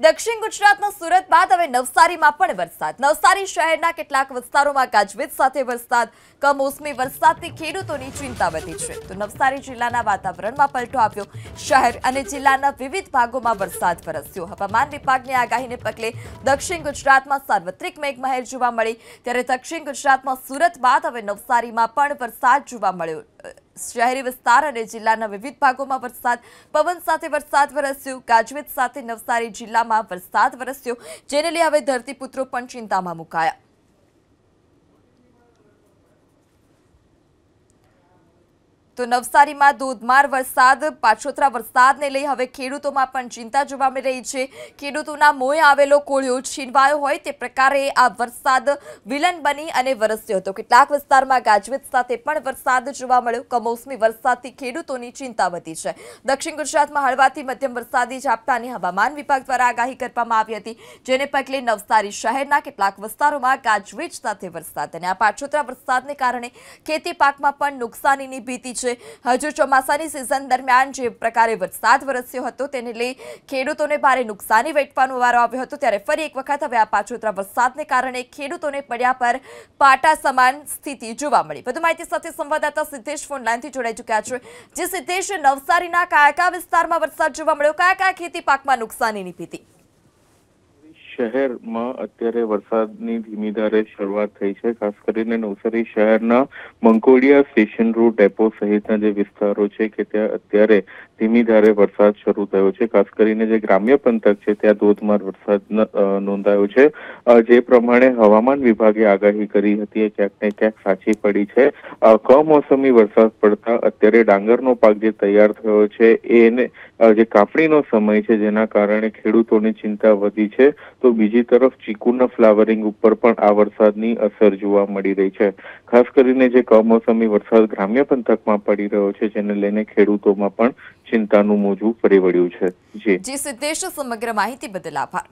દક્ષિણ ગુજરાતનો સુરત બાદ હવે નવસારીમાં પણ વરસાદ નવસારી શહેરના કેટલાક વિસ્તારોમાં ગાજવીજ સાથે વરસાદ કમોસમી વરસાદથી ખેડૂતોની ચિંતા વધી છે તો નવસારી જિલ્લાના વાતાવરણમાં પલટો આવ્યો શહેર અને જિલ્લાના વિવિધ ભાગોમાં વરસાદ વરસ્યો હવામાન વિભાગની આગાહીને પગલે દક્ષિણ ગુજરાતમાં સાર્વત્રિક મેઘમહેર જોવા મળી ત્યારે દક્ષિણ ગુજરાતમાં સુરત બાદ હવે નવસારીમાં પણ વરસાદ જોવા મળ્યો શહેરી વિસ્તાર અને જિલ્લાના વિવિધ ભાગોમાં વરસાદ પવન સાથે વરસાદ વરસ્યો ગાજવીજ સાથે નવસારી જિલ્લામાં વરસાદ વરસ્યો જેને લઈ હવે ધરતીપુત્રો પણ ચિંતામાં મુકાયા તો નવસારીમાં ધોધમાર વરસાદ પાછોતરા વરસાદને લઈ હવે ખેડૂતોમાં પણ ચિંતા જોવા મળી રહી છે ખેડૂતોના મોએ આવેલો કોળિયો છીનવાયો હોય તે પ્રકારે આ વરસાદ વિલન બની અને વરસ્યો હતો કેટલાક વિસ્તારમાં ગાજવીજ સાથે પણ વરસાદ જોવા મળ્યો કમોસમી વરસાદથી ખેડૂતોની ચિંતા વધી છે દક્ષિણ ગુજરાતમાં હળવાથી મધ્યમ વરસાદી ઝાપટાની હવામાન વિભાગ દ્વારા આગાહી કરવામાં આવી હતી જેને પગલે નવસારી શહેરના કેટલાક વિસ્તારોમાં ગાજવીજ સાથે વરસાદ અને આ પાછોતરા વરસાદને કારણે ખેતી પાકમાં પણ નુકસાનીની ભીતિ છે હજુ ચોમાસાની સિઝન દરમિયાન જે પ્રકારે વરસાદ વરસ્યો હતો તેને લઈ ખેડૂતોને ભારે નુકસાની વેઠવાનો વારો આવ્યો હતો ત્યારે ફરી એક વખત હવે આ પાછોતરા વરસાદને કારણે ખેડૂતોને પડ્યા પર પાટા સમાન સ્થિતિ જોવા મળી વધુ માહિતી સાથે સંવાદદાતા સિદ્ધેશ ફોનલાઈનથી જોડાઈ ચુક્યા છે જે સિદ્ધેશ નવસારીના કયા કયા વિસ્તારમાં વરસાદ જોવા મળ્યો કયા કયા ખેતી પાકમાં નુકસાનીની ભીતી શહેરમાં અત્યારે વરસાદની ધીમી ધારે શરૂઆત થઈ છે ખાસ કરીને નવસારી શહેરના મંકોડિયા સ્ટેશન રોડ ડેપો સહિતના જે વિસ્તારો છે કે ત્યાં અત્યારે ધીમી ધારે વરસાદ શરૂ થયો છે ખાસ કરીને જે ગ્રામ્ય પંથક છે ત્યાં ધોધમાર વરસાદ નોંધાયો છે જે પ્રમાણે હવામાન વિભાગે આગાહી કરી હતી એ ક્યાંક ને ક્યાંક સાચી પડી છે કમોસમી વરસાદ પડતા અત્યારે ડાંગરનો પાક જે તૈયાર થયો છે એને જે કાપણીનો સમય છે જેના કારણે ખેડૂતોની ચિંતા વધી છે તો બીજી તરફ ચીકુના ફ્લાવરિંગ ઉપર પણ આ વરસાદની અસર જોવા મળી રહી છે ખાસ કરીને જે કમોસમી વરસાદ ગ્રામ્ય પંથકમાં પડી રહ્યો છે જેને લઈને ખેડૂતોમાં પણ ચિંતાનું મોજું ફરી વળ્યું છે જી જી સિદ્ધેશ સમગ્ર માહિતી બદલ આભાર